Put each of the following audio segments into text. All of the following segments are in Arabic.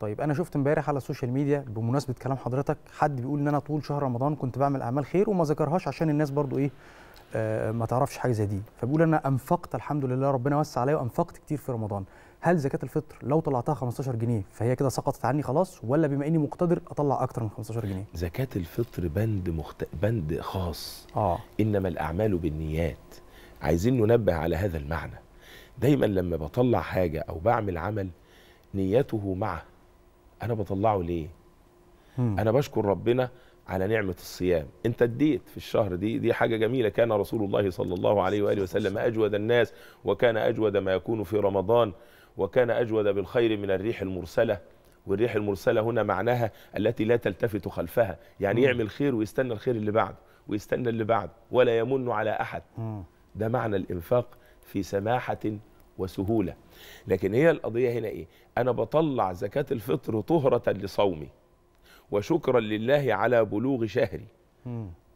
طيب انا شفت امبارح على السوشيال ميديا بمناسبه كلام حضرتك حد بيقول ان انا طول شهر رمضان كنت بعمل اعمال خير وما ذكرهاش عشان الناس برضو ايه آه ما تعرفش حاجه زي دي فبيقول انا انفقت الحمد لله ربنا وسع عليا وانفقت كتير في رمضان هل زكاه الفطر لو طلعتها 15 جنيه فهي كده سقطت عني خلاص ولا بما اني مقتدر اطلع اكتر من 15 جنيه زكاه الفطر بند مخت... بند خاص آه. انما الاعمال بالنيات عايزين ننبه على هذا المعنى دايما لما بطلع حاجه او بعمل عمل نيته معه انا بطلعه ليه مم. انا بشكر ربنا على نعمه الصيام انت اديت في الشهر دي دي حاجه جميله كان رسول الله صلى الله عليه واله وسلم اجود الناس وكان اجود ما يكون في رمضان وكان اجود بالخير من الريح المرسله والريح المرسله هنا معناها التي لا تلتفت خلفها يعني مم. يعمل خير ويستنى الخير اللي بعده ويستنى اللي بعده ولا يمن على احد مم. ده معنى الانفاق في سماحه وسهوله لكن هي القضيه هنا ايه انا بطلع زكاه الفطر طهره لصومي وشكرا لله على بلوغ شهري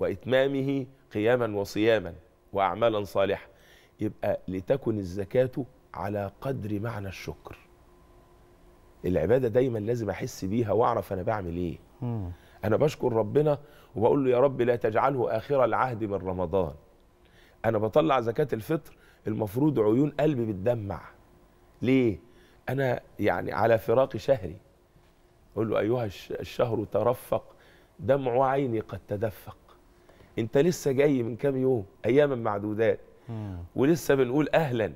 واتمامه قياما وصياما واعمالا صالحه يبقى لتكن الزكاه على قدر معنى الشكر العباده دايما لازم احس بيها واعرف انا بعمل ايه انا بشكر ربنا وبقول له يا رب لا تجعله اخر العهد من رمضان انا بطلع زكاه الفطر المفروض عيون قلبي بتدمع ليه انا يعني على فراق شهري اقول له ايها الشهر ترفق دمع عيني قد تدفق انت لسه جاي من كام يوم اياما معدودات ولسه بنقول اهلا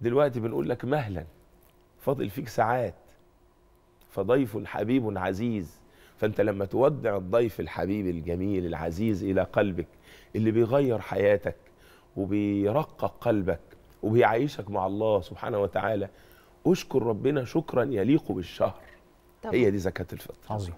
دلوقتي بنقول لك مهلا فاضل فيك ساعات فضيف حبيب عزيز فانت لما تودع الضيف الحبيب الجميل العزيز الى قلبك اللي بيغير حياتك وبيرقق قلبك وبيعيشك مع الله سبحانه وتعالى اشكر ربنا شكرا يليق بالشهر طبعا. هي دي زكاه الفطر عظيم